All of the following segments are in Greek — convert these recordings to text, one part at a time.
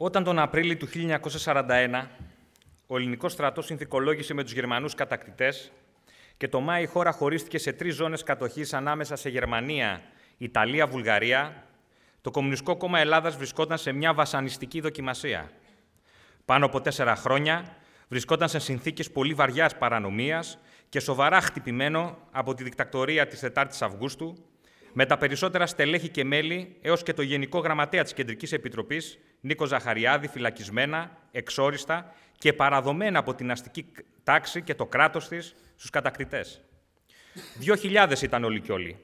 Όταν τον Απρίλιο του 1941 ο ελληνικός στρατός συνθηκολόγησε με τους Γερμανούς κατακτητές και το Μάη η χώρα χωρίστηκε σε τρεις ζώνες κατοχής ανάμεσα σε Γερμανία, Ιταλία, Βουλγαρία, το Κομμουνιστικό Κόμμα Ελλάδας βρισκόταν σε μια βασανιστική δοκιμασία. Πάνω από τέσσερα χρόνια βρισκόταν σε συνθήκες πολύ βαριάς παρανομίας και σοβαρά χτυπημένο από τη δικτακτορία της 4ης Αυγούστου με τα περισσότερα στελέχη και μέλη έως και το Γενικό Γραμματέα της Κεντρικής Επιτροπής, Νίκο Ζαχαριάδη, φυλακισμένα, εξόριστα και παραδομένα από την αστική τάξη και το κράτος της στους κατακτητές. 2.000 ήταν όλοι και όλοι.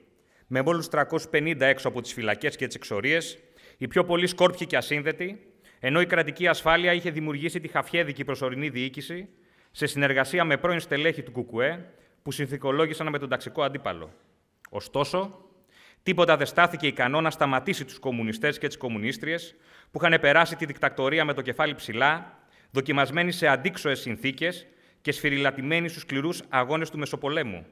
Με μόλους 350 έξω από τις φυλακές και τις εξορίες, οι πιο πολλοί σκόρπιοι και ασύνδετοι, ενώ η κρατική ασφάλεια είχε δημιουργήσει τη χαφιέδικη προσωρινή διοίκηση σε συνεργασία με πρώην στελέχη του ΚΚΕ που συνθηκολόγησαν με τον ταξικό αντίπαλο. Ωστόσο, Τίποτα δεν στάθηκε ικανό να σταματήσει τους κομμουνιστές και τις κομμουνίστριες που είχαν περάσει τη δικτακτορία με το κεφάλι ψηλά, δοκιμασμένοι σε αντίξωες συνθήκες και σφυριλατημένοι στους σκληρούς αγώνες του Μεσοπολέμου.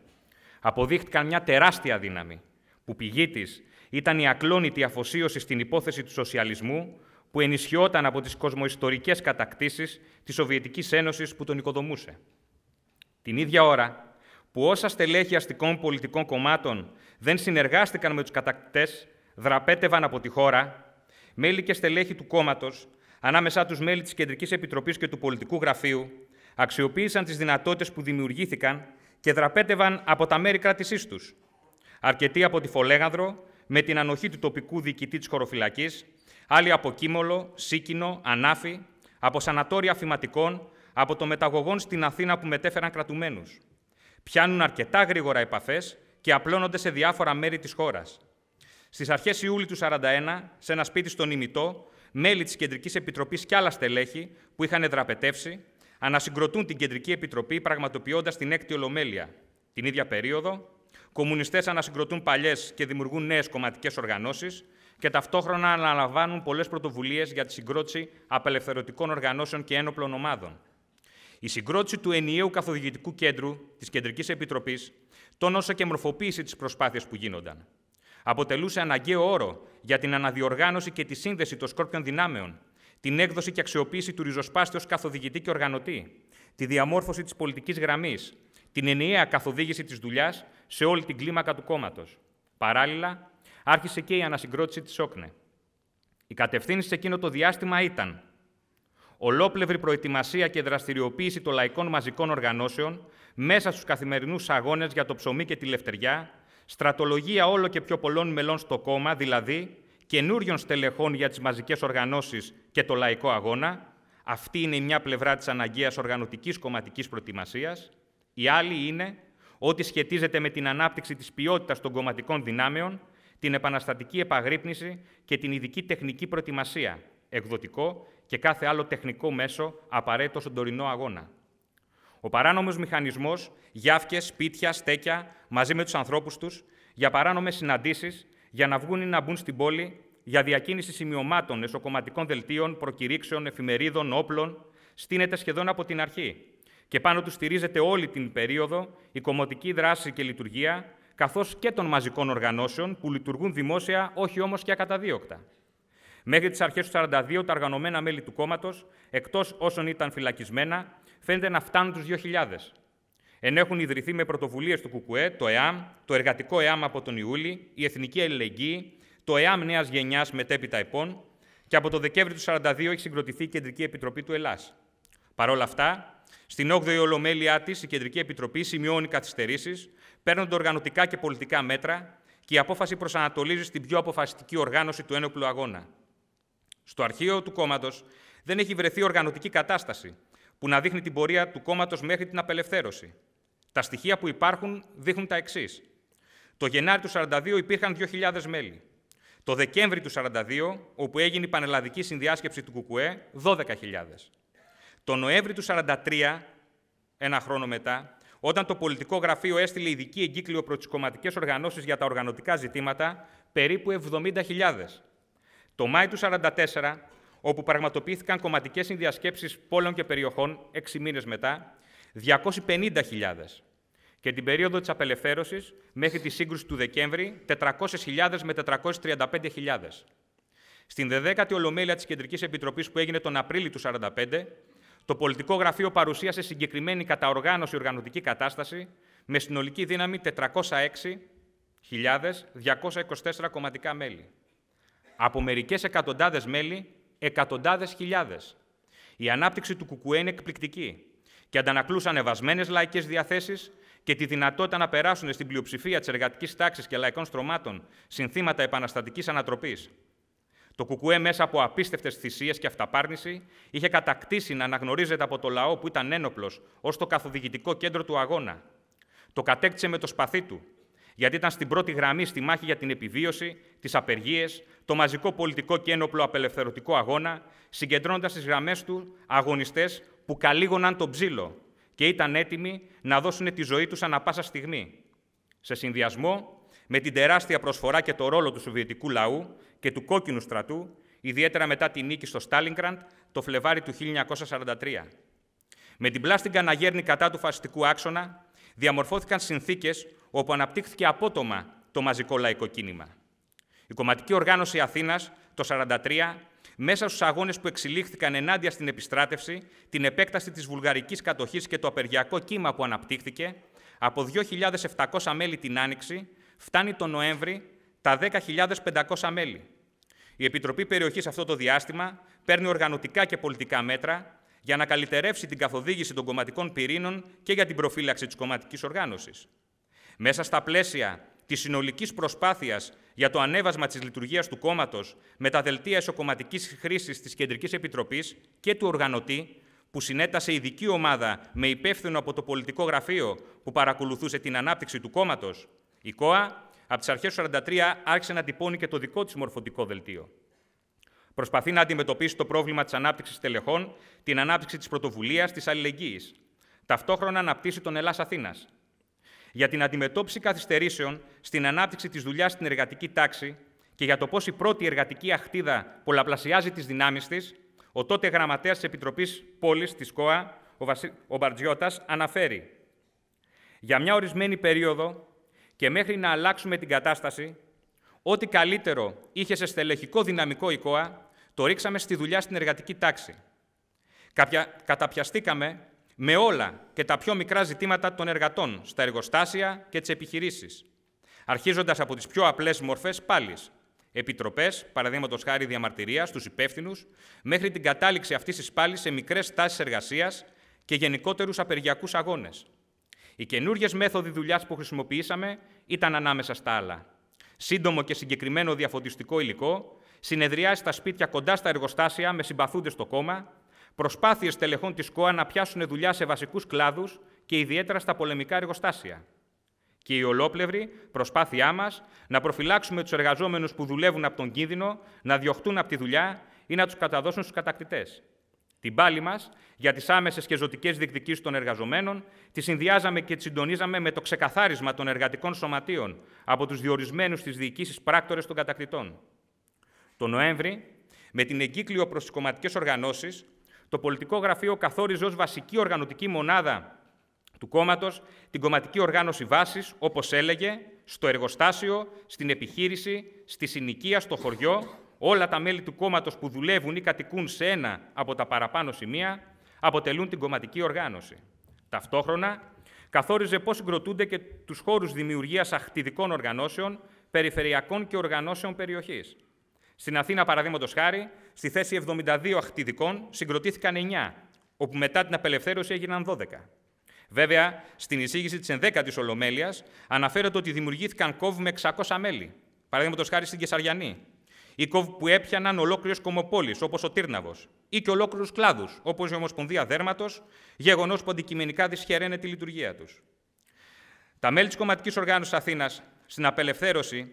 Αποδείχτηκαν μια τεράστια δύναμη, που πηγή της ήταν η ακλόνητη αφοσίωση στην υπόθεση του σοσιαλισμού που ενισχυόταν από τις κοσμοϊστορικές κατακτήσεις της Σοβιετικής Ένωσης που τον οικοδομούσε. Την ίδια ώρα που όσα στελέχη αστικών πολιτικών κομμάτων δεν συνεργάστηκαν με τους κατακτητές, δραπέτευαν από τη χώρα. Μέλη και στελέχη του κόμματος, ανάμεσά τους μέλη της Κεντρικής Επιτροπής και του Πολιτικού Γραφείου, αξιοποίησαν τις δυνατότητες που δημιουργήθηκαν και δραπέτευαν από τα μέρη κράτησής τους. Αρκετοί από τη Φολέγανδρο, με την ανοχή του τοπικού διοικητή της χωροφυλακής, άλλοι από Κίμολο, Σίκινο, Ανάφη, από σανατόρια φηματικών, από το μεταγωγών στην Αθήνα που μετέφεραν κρατουμένους. Πιάνουν αρκετά γρήγορα επαφές και απλώνονται σε διάφορα μέρη της χώρας. Στις αρχές Ιούλη του 1941, σε ένα σπίτι στον Ημιτό, μέλη της Κεντρικής Επιτροπής και άλλα στελέχη που είχαν δραπετεύσει, ανασυγκροτούν την Κεντρική Επιτροπή πραγματοποιώντας την έκτη ολομέλεια. Την ίδια περίοδο, κομμουνιστές ανασυγκροτούν παλιές και δημιουργούν νέες κομματικές οργανώσεις και ταυτόχρονα αναλαμβάνουν πολλές πρωτοβουλίες για τη συγκρότηση απελευθερωτικών οργανώσεων και ένοπλων ομάδων. Η συγκρότηση του ενιαίου καθοδηγητικού κέντρου της Κεντρικής Επιτροπής τόνωσε και μορφοποίησε τι προσπάθειε που γίνονταν. Αποτελούσε αναγκαίο όρο για την αναδιοργάνωση και τη σύνδεση των σκόρπιων δυνάμεων, την έκδοση και αξιοποίηση του ριζοσπάστη ω καθοδηγητή και οργανωτή, τη διαμόρφωση της πολιτικής γραμμής, την ενιαία καθοδήγηση της δουλειάς σε όλη την κλίμακα του κόμματος. Παράλληλα, άρχισε και η ανασυγκρότηση της ΟΚΝΕ. Η κατευθύνση σε εκείνο το διάστημα ήταν ολόπλευρη προετοιμασία και δραστηριοποίηση των λαϊκών μαζικών οργανώσεων μέσα στους καθημερινούς αγώνες για το ψωμί και τη λευτεριά, στρατολογία όλο και πιο πολλών μελών στο κόμμα, δηλαδή καινούριων στελεχών για τις μαζικές οργανώσεις και το λαϊκό αγώνα, αυτή είναι η μια πλευρά της αναγκαίας οργανωτικής κομματικής προετοιμασίας. η άλλη είναι ότι σχετίζεται με την ανάπτυξη της ποιότητας των κομματικών δυνάμεων, την επαναστατική επαγρύπνηση και την ειδική τεχνική προετοιμασία, εκδοτικό και κάθε άλλο τεχνικό μέσο απαραίτητο στον τωρινό αγώνα. Ο παράνομος μηχανισμός, γιάφκες, σπίτια, στέκια μαζί με τους ανθρώπους τους, για παράνομες συναντήσεις, για να βγουν ή να μπουν στην πόλη, για διακίνηση σημειωμάτων, εσωκομματικών δελτίων, προκηρύξεων, εφημερίδων, όπλων, στείνεται σχεδόν από την αρχή. Και πάνω τους στηρίζεται όλη την περίοδο η κομμωτική δράση και λειτουργία, καθώς και των μαζικών οργανώσεων που λειτουργούν δημόσια, όχι όμως και ακαταδίωκτα. Μέχρι τις αρχές του 1942, τα οργανωμένα μέλη του κόμματος, εκτός όσων ήταν φυλακισμένα, φαίνεται να φτάνουν τους 2.000. Ενώ έχουν ιδρυθεί με πρωτοβουλίες του ΚΚΕ, το ΕΑΜ, το Εργατικό ΕΑΜ από τον Ιούλη, η Εθνική Αλληλεγγύη, το ΕΑΜ Νέας Γενιάς μετέπειτα ΕΠΟΝ και από το Δεκέμβρη του 1942 έχει συγκροτηθεί η Κεντρική Επιτροπή του Ελλάς. Παρ' όλα αυτά, στην 8η Ολομέλειά της, η Κεντρική Επιτροπή σημειώνει καθυστερήσεις, παίρνονται οργανωτικά και πολιτικά μέτρα και η απόφαση προσανατολίζει στην πιο αποφασιστική οργάνωση του ένοπλου αγώνα. Στο αρχείο του κόμματος δεν έχει βρεθεί οργανωτική κατάσταση που να δείχνει την πορεία του κόμματος μέχρι την απελευθέρωση. Τα στοιχεία που υπάρχουν δείχνουν τα εξής. Το Γενάρη του 1942 υπήρχαν 2.000 μέλη. Το Δεκέμβρη του 1942, όπου έγινε η πανελλαδική συνδιάσκεψη του ΚΚΕ, 12.000. Το Νοέμβρη του 1943, ένα χρόνο μετά, όταν το πολιτικό γραφείο έστειλε ειδική εγκύκλιο προς τις κομματικές οργανώσεις για τα οργανωτικά ζητήματα, περίπου 70.000. Το Μάη του 1944, όπου πραγματοποιήθηκαν κομματικές συνδιασκέψεις πόλεων και περιοχών έξι μήνες μετά, 250.000 και την περίοδο της απελευθέρωσης μέχρι τη σύγκρουση του Δεκέμβρη 400.000 με 435.000. Στην 10η Ολομέλεια της Κεντρικής Επιτροπής που έγινε τον Απρίλιο του 1945, το πολιτικό γραφείο παρουσίασε συγκεκριμένη καταοργάνωση οργανωτική κατάσταση με συνολική δύναμη 406.224 κομματικά μέλη. Από μερικές εκατοντάδες μέλη, εκατοντάδες χιλιάδες. Η ανάπτυξη του ΚΚΕ είναι εκπληκτική και αντανακλούσε ανεβασμένε λαϊκές διαθέσεις και τη δυνατότητα να περάσουν στην πλειοψηφία της εργατικής τάξης και λαϊκών στρωμάτων συνθήματα επαναστατικής ανατροπής. Το Κουκουέ, μέσα από απίστευτες θυσίες και αυταπάρνηση, είχε κατακτήσει να αναγνωρίζεται από το λαό που ήταν ένοπλος ως το καθοδηγητικό κέντρο του αγώνα. Το κατέκτησε με το σπαθί του, γιατί ήταν στην πρώτη γραμμή στη μάχη για την επιβίωση, τις απεργίες, το μαζικό πολιτικό και ένοπλο απελευθερωτικό αγώνα, συγκεντρώνοντας στι γραμμές του αγωνιστές που καλύγωναν τον ψήλο και ήταν έτοιμοι να δώσουν τη ζωή τους ανά πάσα στιγμή. Σε συνδυασμό με την τεράστια προσφορά και το ρόλο του Σοβιετικού λαού και του κόκκινου στρατού, ιδιαίτερα μετά τη νίκη στο Στάλιγκραντ το Φλεβάρι του 1943. Με την πλάστη καναγέρνη κατά του φασιστικού άξονα, διαμορφώθηκαν συνθήκες όπου αναπτύχθηκε απότομα το μαζικό λαϊκό κίνημα. Η κομματική οργάνωση Αθήνας το 1943, μέσα στους αγώνες που εξελίχθηκαν ενάντια στην επιστράτευση, την επέκταση της βουλγαρικής κατοχής και το απεργιακό κύμα που αναπτύχθηκε, από 2.700 μέλη την Άνοιξη, φτάνει τον Νοέμβρη τα 10.500 μέλη. Η Επιτροπή Περιοχής αυτό το διάστημα παίρνει οργανωτικά και πολιτικά μέτρα για να καλυτερεύσει την καθοδήγηση των κομματικών πυρήνων και για την προφύλαξη της κομματικής οργάνωσης. Μέσα στα πλαίσια της συνολικής προσπάθειας για το ανέβασμα της λειτουργίας του κόμματος με τα δελτία εσωκομματικής χρήσης της Κεντρικής Επιτροπής και του οργανωτή, που συνέτασε ειδική ομάδα με υπεύθυνο από το πολιτικό γραφείο που παρακολουθούσε την ανάπτυξη του κόμματος, η ΚΟΑ από τις αρχές του 1943 άρχισε να τυπώνει και το δικό της μορφωτικό δελτίο. Προσπαθεί να αντιμετωπίσει το πρόβλημα της ανάπτυξης τελεχών, την ανάπτυξη της πρωτοβουλίας, της αλληλεγγύης. Ταυτόχρονα αναπτύσσει τον Ελλάδα Αθήνας, για την αντιμετώπιση καθυστερήσεων στην ανάπτυξη της δουλειάς στην εργατική τάξη και για το πώς η πρώτη εργατική αχτίδα πολλαπλασιάζει τις δυνάμεις της, ο τότε γραμματέας της Επιτροπής Πόλης της ΚΟΑ, ο, Βασι... Μπαρτζιώτας, αναφέρει. Για μια ορισμένη περίοδο και μέχρι να αλλάξουμε την κατάσταση, ό,τι καλύτερο είχε σε στελεχικό δυναμικό η ΚΟΑ, το ρίξαμε στη δουλειά στην εργατική τάξη. Καταπιαστήκαμε με όλα και τα πιο μικρά ζητήματα των εργατών στα εργοστάσια και τις επιχειρήσεις. Αρχίζοντας από τις πιο απλές μορφές πάλι, επιτροπές, παραδείγματος χάρη διαμαρτυρίας, στους υπεύθυνους, μέχρι την κατάληξη αυτής της πάλι σε μικρές τάσεις εργασίας και γενικότερους απεργιακούς αγώνες. Οι καινούργιες μέθοδοι δουλειάς που χρησιμοποιήσαμε ήταν ανάμεσα στα άλλα. Σύντομο και συγκεκριμένο διαφωτιστικό υλικό, συνεδριάσει στα σπίτια κοντά στα εργοστάσια με συμπαθούντες στο κόμμα, Προσπάθειες τελεχών της ΚΟΑ να πιάσουν δουλειά σε βασικούς κλάδους και ιδιαίτερα στα πολεμικά εργοστάσια. Και η ολόπλευρη προσπάθειά μας να προφυλάξουμε τους εργαζόμενους που δουλεύουν από τον κίνδυνο, να διωχτούν από τη δουλειά ή να τους καταδώσουν στους κατακτητές. Την πάλη μας για τις άμεσες και ζωτικές διεκδικήσεις των εργαζομένων τη συνδυάζαμε και τη συντονίζαμε με το ξεκαθάρισμα των εργατικών σωματείων από τους διορισμένους τη διοικήσεις πράκτορες των κατακτητών. Το Νοέμβρη, με την εγκύκλιο προς τις κομματικές οργανώσεις, το πολιτικό γραφείο καθόριζε ως βασική οργανωτική μονάδα του κόμματος την κομματική οργάνωση βάσης, όπως έλεγε, στο εργοστάσιο, στην επιχείρηση, στη συνοικία, στο χωριό, όλα τα μέλη του κόμματος που δουλεύουν ή κατοικούν σε ένα από τα παραπάνω σημεία αποτελούν την κομματική οργάνωση. Ταυτόχρονα, καθόριζε πώς συγκροτούνται και τους χώρους δημιουργίας αχτιδικών οργανώσεων, περιφερειακών και οργανώσεων περιοχής. Στην Αθήνα, παραδείγματος χάρη, Στη θέση 72 αχτιδικών συγκροτήθηκαν 9, όπου μετά την απελευθέρωση έγιναν 12. Βέβαια, στην εισήγηση της 11η Ολομέλειας αναφέρεται ότι δημιουργήθηκαν κόβ με 600 μέλη, παραδείγματος χάρη στην Κεσαριανή, ή κόβ που έπιαναν ολόκληρε κομοπόλει, όπως ο Τύρναβος, ή και ολόκληρους κλάδους, όπως η Ομοσπονδία Δέρματος, γεγονός που αντικειμενικά δυσχεραίνε τη λειτουργία τους. Τα μέλη της Κομματικής Οργάνωσης Αθήνας στην απελευθέρωση,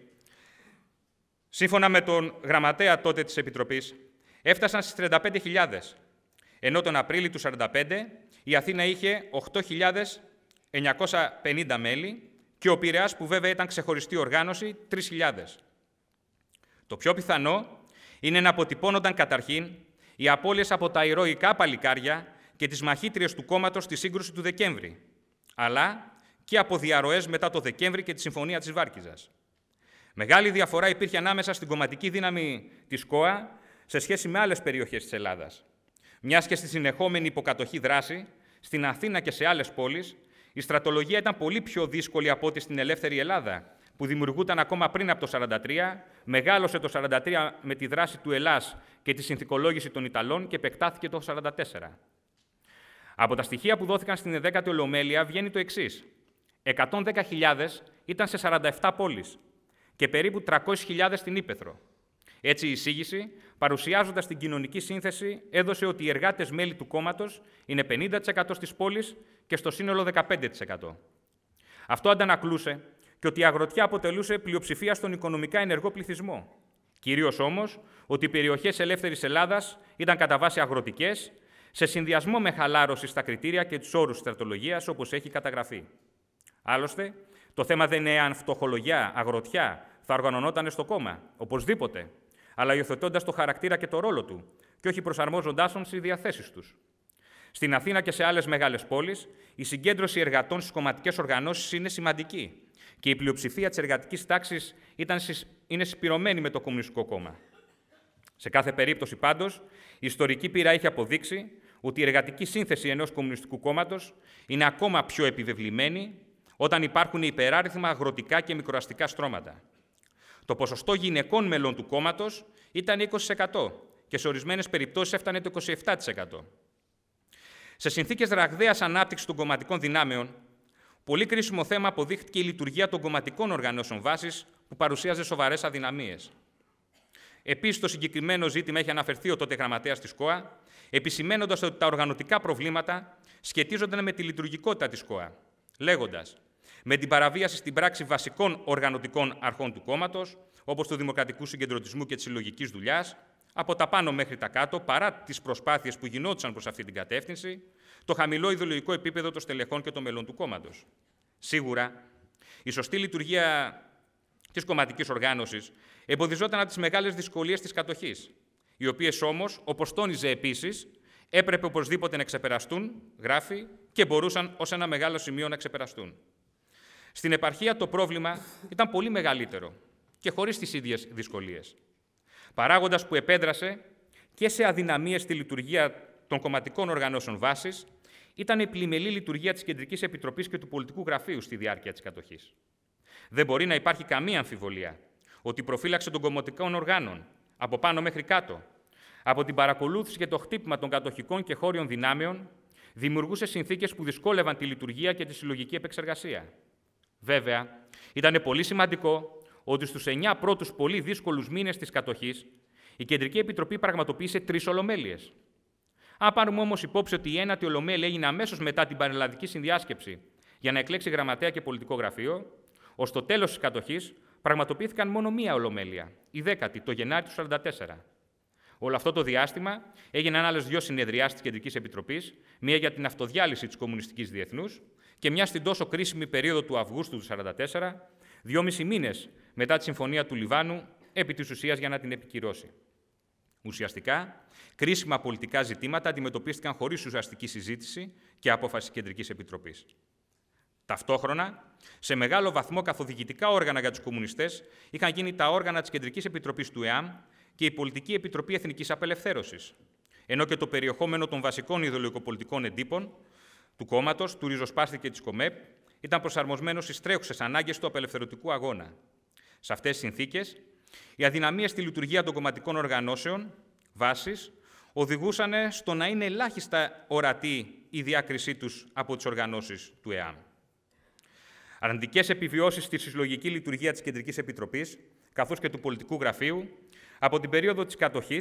σύμφωνα με τον γραμματέα τότε της Επιτροπής, έφτασαν στις 35.000, ενώ τον Απρίλιο του 1945 η Αθήνα είχε 8.950 μέλη και ο Πειραιάς που βέβαια ήταν ξεχωριστή οργάνωση 3.000. Το πιο πιθανό είναι να αποτυπώνονταν καταρχήν οι απώλειες από τα ηρωικά παλικάρια και τις μαχήτριες του κόμματος στη σύγκρουση του Δεκέμβρη, αλλά και από διαρροές μετά το Δεκέμβρη και τη Συμφωνία της Βάρκιζας. Μεγάλη διαφορά υπήρχε ανάμεσα στην κομματική δύναμη της ΚΟΑ σε σχέση με άλλες περιοχές της Ελλάδας. Μιας και στη συνεχόμενη υποκατοχή δράση, στην Αθήνα και σε άλλες πόλεις, η στρατολογία ήταν πολύ πιο δύσκολη από ό,τι στην ελεύθερη Ελλάδα, που δημιουργούταν ακόμα πριν από το 1943, μεγάλωσε το 1943 με τη δράση του Ελλάς και τη συνθηκολόγηση των Ιταλών και επεκτάθηκε το 1944. Από τα στοιχεία που δόθηκαν στην 10 η Ολομέλεια βγαίνει το εξής. 110.000 ήταν σε 47 πόλεις και περίπου 300.000 στην Ήπεθρο. Έτσι, η εισήγηση, παρουσιάζοντας την κοινωνική σύνθεση, έδωσε ότι οι εργάτες μέλη του κόμματος είναι 50% στις πόλεις και στο σύνολο 15%. Αυτό αντανακλούσε και ότι η αγροτιά αποτελούσε πλειοψηφία στον οικονομικά ενεργό πληθυσμό. Κυρίως όμως ότι οι περιοχές ελεύθερης Ελλάδας ήταν κατά βάση αγροτικές, σε συνδυασμό με χαλάρωση στα κριτήρια και τους όρους στρατολογίας όπως έχει καταγραφεί. Άλλωστε, το θέμα δεν είναι αν φτωχολογιά, αγροτιά θα οργανωνόταν στο κόμμα, οπωσδήποτε αλλά υιοθετώντας το χαρακτήρα και το ρόλο του και όχι προσαρμόζοντάς τον στις διαθέσεις τους. Στην Αθήνα και σε άλλες μεγάλες πόλεις, η συγκέντρωση εργατών στις κομματικές οργανώσεις είναι σημαντική και η πλειοψηφία της εργατικής τάξης είναι συσπηρωμένη με το Κομμουνιστικό Κόμμα. Σε κάθε περίπτωση, πάντως, η ιστορική πείρα έχει αποδείξει ότι η εργατική σύνθεση ενός Κομμουνιστικού Κόμματος είναι ακόμα πιο επιβεβλημένη όταν υπάρχουν υπεράριθμα αγροτικά και μικροαστικά στρώματα. Το ποσοστό γυναικών μελών του κόμματος ήταν 20% και σε ορισμένες περιπτώσεις έφτανε το 27%. Σε συνθήκες ραγδαίας ανάπτυξης των κομματικών δυνάμεων, πολύ κρίσιμο θέμα αποδείχτηκε η λειτουργία των κομματικών οργανώσεων βάσης που παρουσίαζε σοβαρές αδυναμίες. Επίσης, το συγκεκριμένο ζήτημα έχει αναφερθεί ο τότε γραμματέας της ΚΟΑ, επισημένοντας ότι τα οργανωτικά προβλήματα σχετίζονταν με τη λειτουργικότητα της ΚΟΑ, λέγοντας με την παραβίαση στην πράξη βασικών οργανωτικών αρχών του κόμματος, όπως του δημοκρατικού συγκεντρωτισμού και της συλλογικής δουλειάς, από τα πάνω μέχρι τα κάτω, παρά τις προσπάθειες που γινόντουσαν προς αυτή την κατεύθυνση, το χαμηλό ιδεολογικό επίπεδο των στελεχών και των μελών του κόμματος. Σίγουρα, η σωστή λειτουργία της κομματικής οργάνωσης εμποδιζόταν από τις μεγάλες δυσκολίες της κατοχής, οι οποίες όμως, όπως τόνιζε επίσης, έπρεπε οπωσδήποτε να ξεπεραστούν, γράφει, και μπορούσαν ως ένα μεγάλο σημείο να ξεπεραστούν. Στην επαρχία το πρόβλημα ήταν πολύ μεγαλύτερο και χωρίς τις ίδιες δυσκολίες. Παράγοντας που επέδρασε και σε αδυναμίες στη λειτουργία των κομματικών οργανώσεων βάσης, ήταν η πλημελή λειτουργία της Κεντρικής Επιτροπής και του Πολιτικού Γραφείου στη διάρκεια της κατοχής. Δεν μπορεί να υπάρχει καμία αμφιβολία ότι η προφύλαξη των κομματικών οργάνων, από πάνω μέχρι κάτω, από την παρακολούθηση και το χτύπημα των κατοχικών και χώριων δυνάμεων, δημιουργούσε συνθήκες που δυσκόλευαν τη λειτουργία και τη συλλογική επεξεργασία. Βέβαια, ήταν πολύ σημαντικό ότι στους 9 πρώτους πολύ δύσκολους μήνες της κατοχής, η Κεντρική Επιτροπή πραγματοποίησε τρεις ολομέλειες. Αν πάρουμε όμως υπόψη ότι η ένατη ολομέλεια έγινε αμέσως μετά την πανελλαδική συνδιάσκεψη για να εκλέξει γραμματέα και πολιτικό γραφείο, ως το τέλος της κατοχής πραγματοποιήθηκαν μόνο μία ολομέλεια, η δέκατη, το Γενάρη του 1944. Όλο αυτό το διάστημα έγιναν άλλες δύο συνεδριάσεις της Κεντρικής Επιτροπής, μία για την αυτοδιάλυση της Κομμουνιστικής Διεθνούς και μια στην τόσο κρίσιμη περίοδο του Αυγούστου του 1944, δυόμισι μήνες μετά τη Συμφωνία του Λιβάνου, επί της ουσίας για να την επικυρώσει. Ουσιαστικά, κρίσιμα πολιτικά ζητήματα αντιμετωπίστηκαν χωρίς ουσιαστική συζήτηση και απόφαση Κεντρικής Επιτροπής. Ταυτόχρονα, σε μεγάλο βαθμό καθοδηγητικά όργανα για τους κομμουνιστές είχαν γίνει τα όργανα της Κεντρικής Επιτροπής του ΕΑΜ και η Πολιτική Επιτροπή Εθνικής Απελευθέρωσης, ενώ και το περιεχόμενο των βασικών ιδεολογικοπολιτικών εντύπων του κόμματος, του ριζοσπάστη και της ΚΟΜΕΠ ήταν προσαρμοσμένος στις τρέχουσες ανάγκες του απελευθερωτικού αγώνα. Σε αυτές τις συνθήκες, οι αδυναμίες στη λειτουργία των κομματικών οργανώσεων, βάσεις, οδηγούσαν στο να είναι ελάχιστα ορατή η διάκρισή τους από τις οργανώσεις του ΕΑΜ. Αρνητικές επιβιώσεις στη συλλογική λειτουργία της Κεντρικής Επιτροπής, καθώς και του πολιτικού γραφείου, από την περίοδο της κατοχής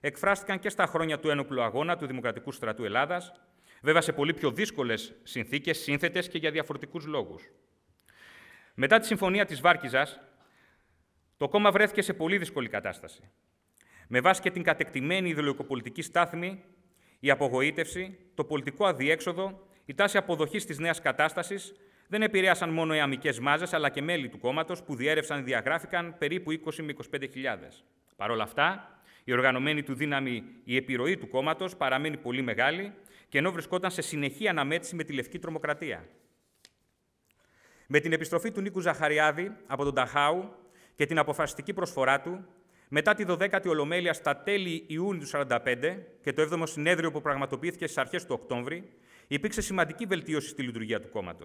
εκφράστηκαν και στα χρόνια του ένοπλου αγώνα του Δημοκρατικού Στρατού Ελλάδας Βέβαια, σε πολύ πιο δύσκολες συνθήκες, σύνθετες και για διαφορετικούς λόγους. Μετά τη συμφωνία της Βάρκιζα, το κόμμα βρέθηκε σε πολύ δύσκολη κατάσταση. Με βάση και την κατεκτημένη ιδεολογικοπολιτική στάθμη, η απογοήτευση, το πολιτικό αδιέξοδο, η τάση αποδοχής της νέας κατάστασης δεν επηρέασαν μόνο οι αμικές μάζες, αλλά και μέλη του κόμματος που διέρευσαν διαγράφηκαν περίπου 20 με 25.000. Παρ' όλα αυτά, η οργανωμένη του δύναμη, η επιρροή του κόμματος παραμένει πολύ μεγάλη και ενώ βρισκόταν σε συνεχή αναμέτρηση με τη λευκή τρομοκρατία. Με την επιστροφή του Νίκου Ζαχαριάδη από τον Ταχάου και την αποφασιστική προσφορά του, μετά τη 12η Ολομέλεια στα τέλη Ιούνιου του 1945 και το 7ο συνέδριο που πραγματοποιήθηκε στις αρχές του Οκτώβρη, υπήρξε σημαντική βελτίωση στη λειτουργία του κόμματος.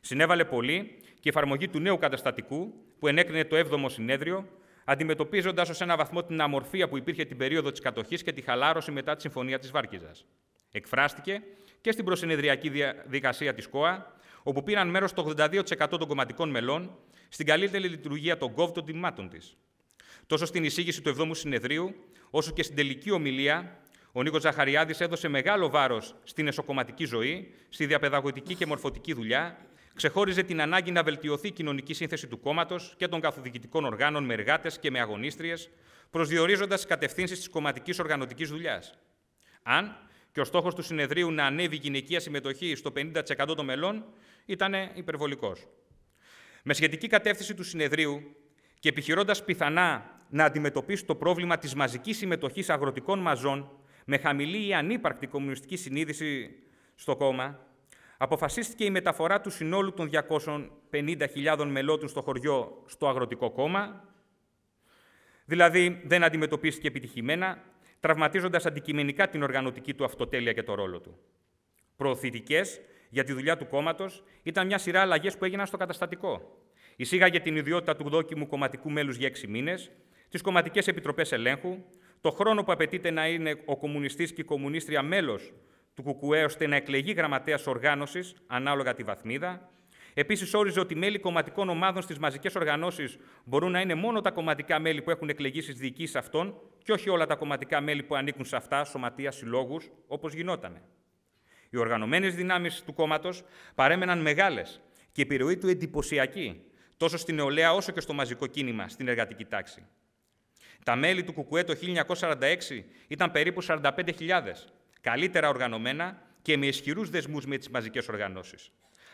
Συνέβαλε πολύ και η εφαρμογή του νέου καταστατικού που ενέκρινε το 7ο συνέδριο, αντιμετωπίζοντας ως ένα βαθμό την αμορφία που υπήρχε την περίοδο της κατοχής και τη χαλάρωση μετά τη Συμφωνία της Βάρκιζα. Εκφράστηκε και στην προσυνεδριακή δικασία της ΚΟΑ, όπου πήραν μέρος το 82% των κομματικών μελών στην καλύτερη λειτουργία των ΚΟΒ των τιμάτων της. Τόσο στην εισήγηση του 7ου συνεδρίου, όσο και στην τελική ομιλία, ο Νίκος Ζαχαριάδης έδωσε μεγάλο βάρος στην εσωκομματική ζωή, στη διαπαιδαγωγική και μορφωτική δουλειά, ξεχώριζε την ανάγκη να βελτιωθεί η κοινωνική σύνθεση του κόμματος και των καθοδηγητικών οργάνων με εργάτες και με αγωνίστριες, προσδιορίζοντας τις κατευθύνσεις της κομματικής οργανωτικής δουλειάς. Αν και ο στόχος του συνεδρίου να ανέβει η γυναικεία συμμετοχή στο 50% των μελών ήταν υπερβολικός. Με σχετική κατεύθυνση του συνεδρίου και επιχειρώντας πιθανά να αντιμετωπίσει το πρόβλημα της μαζικής συμμετοχής αγροτικών μαζών με χαμηλή ή ανύπαρκτη κομμουνιστική συνείδηση στο κόμμα, αποφασίστηκε η μεταφορά του συνόλου των 250.000 μελότων στο χωριό στο αγροτικό κόμμα, δηλαδή δεν αντιμετωπίστηκε επιτυχημένα τραυματίζοντας αντικειμενικά την οργανωτική του αυτοτέλεια και το ρόλο του. Προωθητικές για τη δουλειά του κόμματος ήταν μια σειρά αλλαγές που έγιναν στο καταστατικό. Εισήγαγε την ιδιότητα του δόκιμου κομματικού μέλους για έξι μήνες, τις κομματικές επιτροπές ελέγχου, το χρόνο που απαιτείται να είναι ο κομμουνιστής και η κομμουνίστρια μέλος του ΚΚΕ ώστε να εκλεγεί γραμματέας οργάνωσης ανάλογα τη βαθμίδα, Επίσης, όριζε ότι μέλη κομματικών ομάδων στις μαζικές οργανώσεις μπορούν να είναι μόνο τα κομματικά μέλη που έχουν εκλεγεί στι διοικήσει αυτών και όχι όλα τα κομματικά μέλη που ανήκουν σε αυτά, σωματεία, συλλόγους, όπως γινότανε. Οι οργανωμένες δυνάμεις του κόμματος παρέμεναν μεγάλες και η επιρροή του εντυπωσιακή, τόσο στην νεολαία όσο και στο μαζικό κίνημα, στην εργατική τάξη. Τα μέλη του ΚΚΕ το 1946 ήταν περίπου 45.000, καλύτερα οργανωμένα και με ισχυρούς δεσμούς με τις μαζικές οργανώσεις.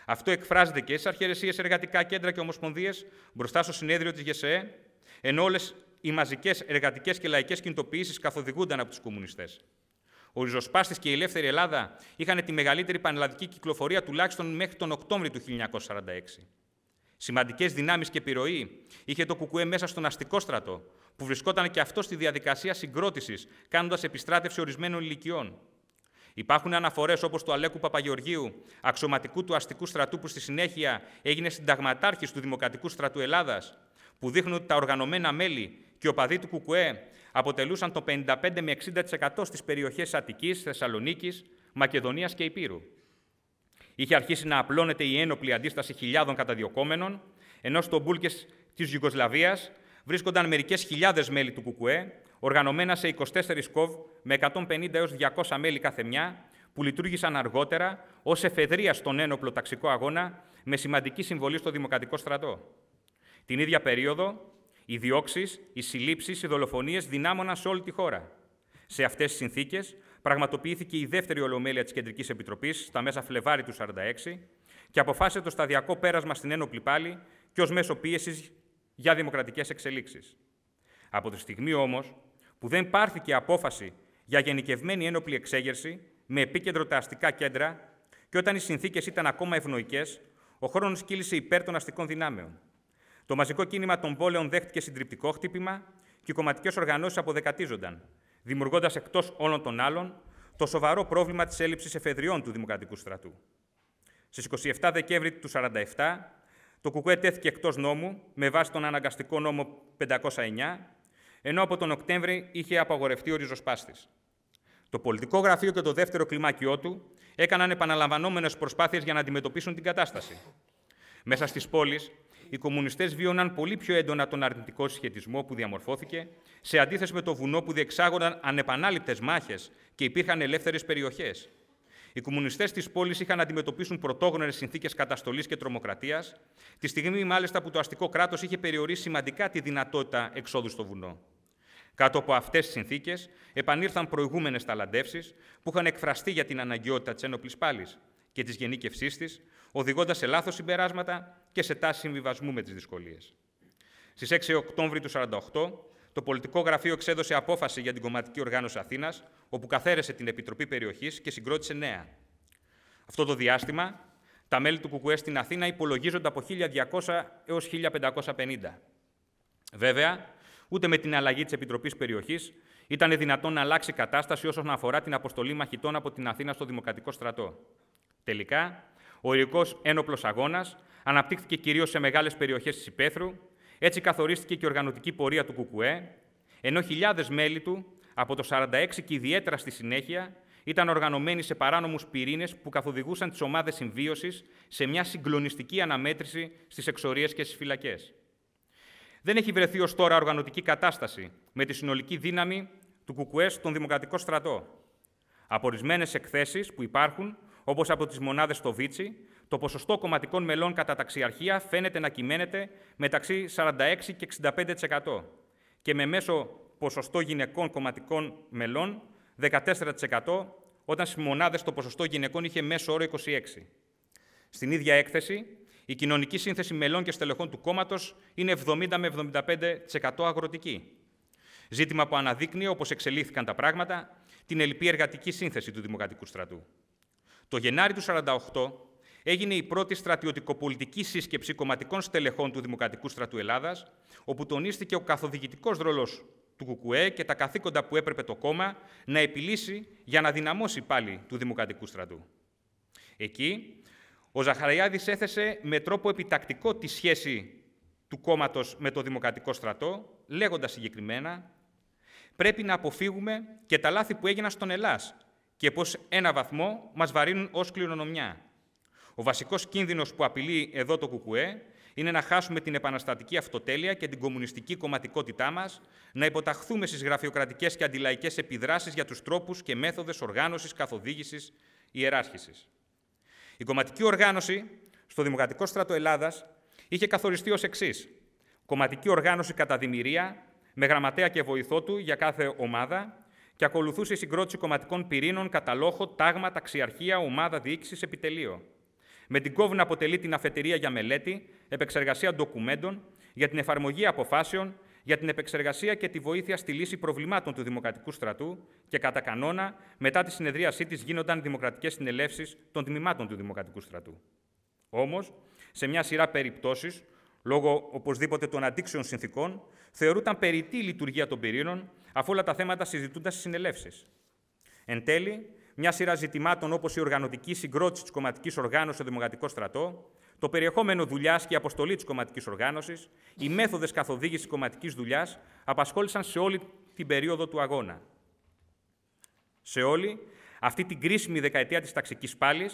Αυτό εκφράζεται και στις αρχαιρεσίες εργατικά κέντρα και ομοσπονδίες μπροστά στο συνέδριο της ΓΕΣΕΕ, ενώ όλες οι μαζικές εργατικές και λαϊκές κινητοποιήσεις καθοδηγούνταν από τους κομμουνιστές. Ο Ριζοσπάστης και η Ελεύθερη Ελλάδα είχαν τη μεγαλύτερη πανελλαδική κυκλοφορία τουλάχιστον μέχρι τον Οκτώβριο του 1946. Σημαντικές δυνάμεις και επιρροή είχε το Κουκουέ μέσα στον αστικό στρατό, που βρισκόταν και αυτό στη διαδικασία συγκρότησης, κάνοντας επιστράτευση ορισμένων ηλικιών. Υπάρχουν αναφορές όπως του Αλέκου Παπαγεωργίου, αξιωματικού του αστικού στρατού που στη συνέχεια έγινε συνταγματάρχης του Δημοκρατικού Στρατού Ελλάδας, που δείχνουν ότι τα οργανωμένα μέλη και ο παδί του Κουκουέ αποτελούσαν το 55 με 60% στις περιοχές Αττικής, Θεσσαλονίκης, Μακεδονίας και Υπήρου. Είχε αρχίσει να απλώνεται η ένοπλη αντίσταση χιλιάδων καταδιωκόμενων, ενώ στο Μπούλκες της Ιουγκοσλαβίας βρίσκονταν μερικές χιλιάδες μέλη του Κουκουέ, οργανωμένα σε 24 κοβ με 150 έως 200 μέλη κάθε μια, που λειτουργήσαν αργότερα ως εφεδρεία στον ένοπλο ταξικό αγώνα με σημαντική συμβολή στο Δημοκρατικό στρατό. Την ίδια περίοδο, οι διώξεις, οι συλλήψεις, οι δολοφονίες δυνάμωναν σε όλη τη χώρα. Σε αυτές τις συνθήκες, πραγματοποιήθηκε η δεύτερη ολομέλεια της Κεντρικής Επιτροπής στα μέσα Φλεβάρι του 1946 και αποφάσισε το σταδιακό πέρασμα στην ένοπλη πάλι και ως μέσο πίεσης για δημοκρατικές εξελίξεις. Από τη στιγμή όμως που δεν πάρθηκε απόφαση για γενικευμένη ένοπλη εξέγερση με επίκεντρο τα αστικά κέντρα και όταν οι συνθήκες ήταν ακόμα ευνοϊκές, ο χρόνος κύλησε υπέρ των αστικών δυνάμεων. Το μαζικό κίνημα των πόλεων δέχτηκε συντριπτικό χτύπημα και οι κομματικές οργανώσεις αποδεκατίζονταν, δημιουργώντας εκτός όλων των άλλων το σοβαρό πρόβλημα της έλλειψης εφεδριών του Δημοκρατικού στρατού. Στις 27 Δεκέμβρη του 1947, το ΚΚΕ τέθηκε εκτός νόμου με βάση τον αναγκαστικό νόμο 509 ενώ από τον Οκτέμβρη είχε απαγορευτεί ο ριζοσπάστης. Το πολιτικό γραφείο και το δεύτερο κλιμάκιό του έκαναν επαναλαμβανόμενες προσπάθειες για να αντιμετωπίσουν την κατάσταση. Μέσα στις πόλεις, οι κομμουνιστές βίωναν πολύ πιο έντονα τον αρνητικό συσχετισμό που διαμορφώθηκε, σε αντίθεση με το βουνό που διεξάγονταν ανεπανάληπτες μάχες και υπήρχαν ελεύθερες περιοχές, οι κομμουνιστές της πόλης είχαν να αντιμετωπίσουν πρωτόγνωρες συνθήκες καταστολής και τρομοκρατίας, τη στιγμή μάλιστα που το αστικό κράτος είχε περιορίσει σημαντικά τη δυνατότητα εξόδου στο βουνό. Κάτω από αυτές τις συνθήκες επανήλθαν προηγούμενες ταλαντεύσεις που είχαν εκφραστεί για την αναγκαιότητα της ένοπλης πάλης και της γενίκευσής της, οδηγώντας σε λάθος συμπεράσματα και σε τάση συμβιβασμού με τις δυσκολίες. Στις 6 Οκτώβρη του 1948, το πολιτικό γραφείο εξέδωσε απόφαση για την κομματική οργάνωση Αθήνας, όπου καθαίρεσε την Επιτροπή Περιοχής και συγκρότησε νέα. Αυτό το διάστημα, τα μέλη του ΚΚΕ στην Αθήνα υπολογίζονται από 1.200 έω 1.550. Βέβαια, ούτε με την αλλαγή της Επιτροπής Περιοχής ήταν δυνατόν να αλλάξει κατάσταση όσον αφορά την αποστολή μαχητών από την Αθήνα στο Δημοκρατικό Στρατό. Τελικά, ο ειρικό ένοπλος αγώνας αναπτύχθηκε κυρίως σε μεγάλες περιοχές της υπέθρου. Έτσι καθορίστηκε και η οργανωτική πορεία του ΚΚΕ, ενώ χιλιάδες μέλη του, από το 46 και ιδιαίτερα στη συνέχεια, ήταν οργανωμένοι σε παράνομους πυρήνες που καθοδηγούσαν τις ομάδες συμβίωσης σε μια συγκλονιστική αναμέτρηση στις εξορίες και στις φυλακές. Δεν έχει βρεθεί ως τώρα οργανωτική κατάσταση με τη συνολική δύναμη του ΚΚΕ στον Δημοκρατικό Στρατό. Από ορισμένες εκθέσεις που υπάρχουν, όπως από τις μονάδες στο Βίτσι, το ποσοστό κομματικών μελών κατά ταξιαρχία φαίνεται να κυμαίνεται μεταξύ 46 και 65% και με μέσο ποσοστό γυναικών κομματικών μελών 14% όταν στις μονάδες το ποσοστό γυναικών είχε μέσο όρο 26. Στην ίδια έκθεση, η κοινωνική σύνθεση μελών και στελεχών του κόμματος είναι 70 με 75% αγροτική. Ζήτημα που αναδείκνει, όπως εξελίχθηκαν τα πράγματα την ελληπή εργατική σύνθεση του Δημοκρατικού Στρατού. Το Γενάρη του 48, Έγινε η πρώτη στρατιωτικοπολιτική σύσκεψη κομματικών στελεχών του Δημοκρατικού Στρατού Ελλάδας, όπου τονίστηκε ο καθοδηγητικός ρόλος του ΚΚΕ και τα καθήκοντα που έπρεπε το κόμμα να επιλύσει για να δυναμώσει πάλι του Δημοκρατικού Στρατού. Εκεί, ο Ζαχαριάδης έθεσε με τρόπο επιτακτικό τη σχέση του κόμματος με το Δημοκρατικό Στρατό, λέγοντας συγκεκριμένα «Πρέπει να αποφύγουμε και τα λάθη που έγιναν στον Ελλάς και πως ένα βαθμό μας βαρύνουν ως κληρονομιά. Ο βασικός κίνδυνος που απειλεί εδώ το ΚΚΕ είναι να χάσουμε την επαναστατική αυτοτέλεια και την κομμουνιστική κομματικότητά μας, να υποταχθούμε στις γραφειοκρατικές και αντιλαϊκές επιδράσεις για τους τρόπους και μέθοδες οργάνωσης, καθοδήγησης, ιεράρχησης. Η κομματική οργάνωση στο Δημοκρατικό Στρατό Ελλάδας είχε καθοριστεί ως εξής. Κομματική οργάνωση κατά δημιουργία, με γραμματέα και βοηθό του για κάθε ομάδα και ακολουθούσε η συγκρότηση κομματικών πυρήνων, καταλόχο, τάγμα, ταξιαρχία, ομάδα διοίκησης, επιτελείο με την κόβου να αποτελεί την αφετηρία για μελέτη, επεξεργασία ντοκουμέντων, για την εφαρμογή αποφάσεων, για την επεξεργασία και τη βοήθεια στη λύση προβλημάτων του Δημοκρατικού Στρατού και κατά κανόνα, μετά τη συνεδρίασή της γίνονταν δημοκρατικές συνελεύσεις των τμήματων του Δημοκρατικού Στρατού. Όμως, σε μια σειρά περιπτώσεις, λόγω οπωσδήποτε των αντίξεων συνθήκων, θεωρούταν περιττή η λειτουργία των πυρήνων, αφού όλα τα θέματα συζητούνταν στις συνελεύσεις. Εν τέλει, μια σειρά ζητημάτων όπως η οργανωτική συγκρότηση της κομματικής οργάνωσης στο Δημοκρατικό Στρατό, το περιεχόμενο δουλειάς και η αποστολή της κομματικής οργάνωσης, οι μέθοδες καθοδήγησης της κομματικής δουλειάς απασχόλησαν σε όλη την περίοδο του αγώνα. Σε όλη αυτή την κρίσιμη δεκαετία της ταξικής πάλης,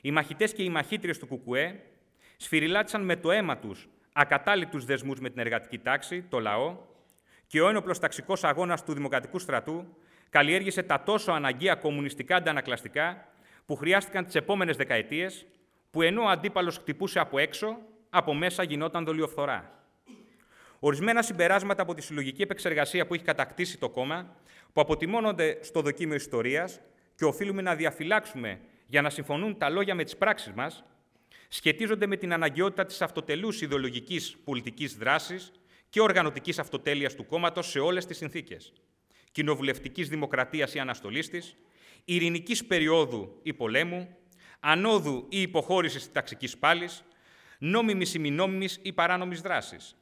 οι μαχητές και οι μαχήτριες του Κουκουέ σφυριλάτησαν με το αίμα τους ακατάλληλους δεσμούς με την εργατική τάξη, το λαό, και ο ένοπλος ταξικός αγώνας του Δημοκρατικού Στρατού καλλιέργησε τα τόσο αναγκαία κομμουνιστικά αντανακλαστικά που χρειάστηκαν τις επόμενες δεκαετίες, που ενώ ο αντίπαλος χτυπούσε από έξω, από μέσα γινόταν δολιοφθορά. Ορισμένα συμπεράσματα από τη συλλογική επεξεργασία που έχει κατακτήσει το κόμμα, που αποτιμώνονται στο δοκίμιο ιστορίας και οφείλουμε να διαφυλάξουμε για να συμφωνούν τα λόγια με τις πράξεις μας, σχετίζονται με την αναγκαιότητα της αυτοτελούς ιδεολογικής πολιτικής δράσης και οργανωτικής αυτοτέλειας του κόμματος σε όλες τις συνθήκες κοινοβουλευτικής δημοκρατίας ή αναστολής της, ειρηνικής περιόδου ή πολέμου, ανόδου ή υποχώρησης ταξικής πάλης, νόμιμης ή μηνόμιμης ή παράνομης δράσης.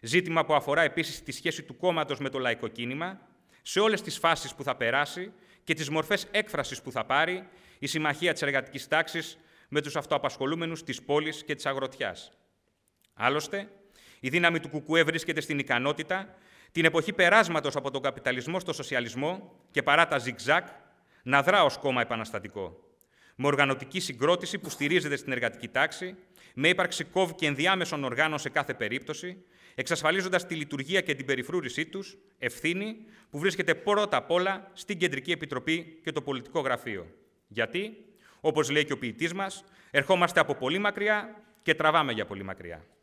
Ζήτημα που αφορά επίσης τη σχέση του κόμματος με το λαϊκό κίνημα, σε όλες τις φάσεις που θα περάσει και τις μορφές έκφρασης που θα πάρει η συμμαχία της εργατικής τάξης με τους αυτοαπασχολούμενους της πόλης και της αγροτιάς. Άλλωστε, η δύναμη του Κουκουέ βρίσκεται στην ικανότητα την εποχή περάσματος από τον καπιταλισμό στο σοσιαλισμό και παρά τα ζιγ να δρά ως κόμμα επαναστατικό. Με οργανωτική συγκρότηση που στηρίζεται στην εργατική τάξη, με ύπαρξη κόβ και ενδιάμεσων οργάνων σε κάθε περίπτωση, εξασφαλίζοντας τη λειτουργία και την περιφρούρησή τους, ευθύνη που βρίσκεται πρώτα απ' όλα στην Κεντρική Επιτροπή και το Πολιτικό Γραφείο. Γιατί, όπως λέει και ο ποιητής μας, ερχόμαστε από πολύ μακριά και τραβάμε για πολύ μακριά.